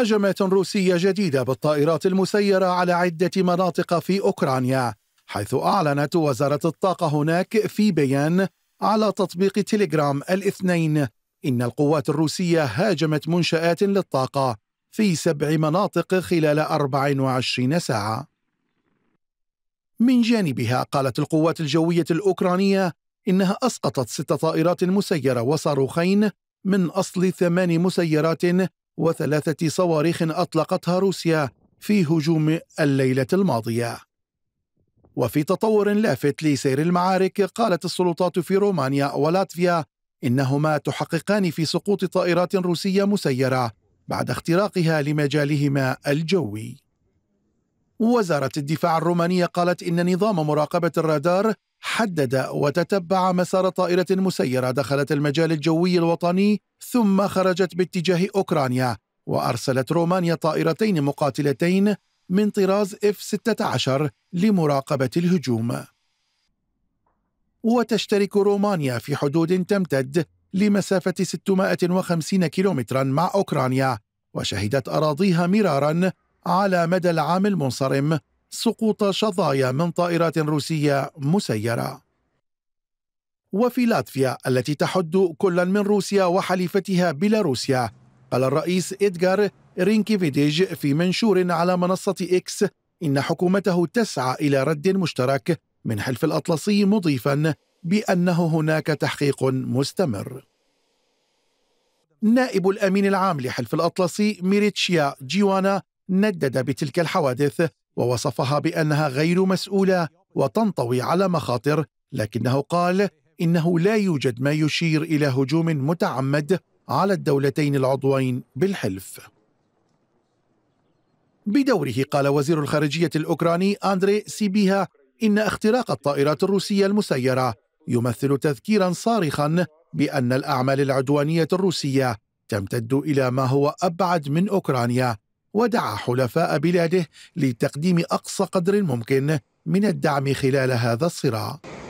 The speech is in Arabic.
هجمات روسية جديدة بالطائرات المسيرة على عدة مناطق في أوكرانيا حيث أعلنت وزارة الطاقة هناك في بيان على تطبيق تيليجرام الاثنين إن القوات الروسية هاجمت منشآت للطاقة في سبع مناطق خلال 24 ساعة. من جانبها قالت القوات الجوية الأوكرانية إنها أسقطت ست طائرات مسيرة وصاروخين من أصل ثمان مسيرات وثلاثة صواريخ أطلقتها روسيا في هجوم الليلة الماضية. وفي تطور لافت لسير المعارك قالت السلطات في رومانيا ولاتفيا إنهما تحققان في سقوط طائرات روسية مسيرة بعد اختراقها لمجالهما الجوي. وزارة الدفاع الرومانية قالت إن نظام مراقبة الرادار حدد وتتبع مسار طائرة مسيرة دخلت المجال الجوي الوطني ثم خرجت باتجاه أوكرانيا وأرسلت رومانيا طائرتين مقاتلتين من طراز F-16 لمراقبة الهجوم وتشترك رومانيا في حدود تمتد لمسافة 650 كيلومترا مع أوكرانيا وشهدت أراضيها مرارا على مدى العام المنصرم سقوط شظايا من طائرات روسية مسيرة وفي لاتفيا التي تحد كلا من روسيا وحليفتها بيلاروسيا قال الرئيس إدغار رينكيفيديج في منشور على منصة إكس إن حكومته تسعى إلى رد مشترك من حلف الأطلسي مضيفا بأنه هناك تحقيق مستمر نائب الأمين العام لحلف الأطلسي ميريتشيا جيوانا ندد بتلك الحوادث ووصفها بانها غير مسؤوله وتنطوي على مخاطر لكنه قال انه لا يوجد ما يشير الى هجوم متعمد على الدولتين العضوين بالحلف بدوره قال وزير الخارجيه الاوكراني اندري سيبيها ان اختراق الطائرات الروسيه المسيره يمثل تذكيرا صارخا بان الاعمال العدوانيه الروسيه تمتد الى ما هو ابعد من اوكرانيا ودعا حلفاء بلاده لتقديم اقصى قدر ممكن من الدعم خلال هذا الصراع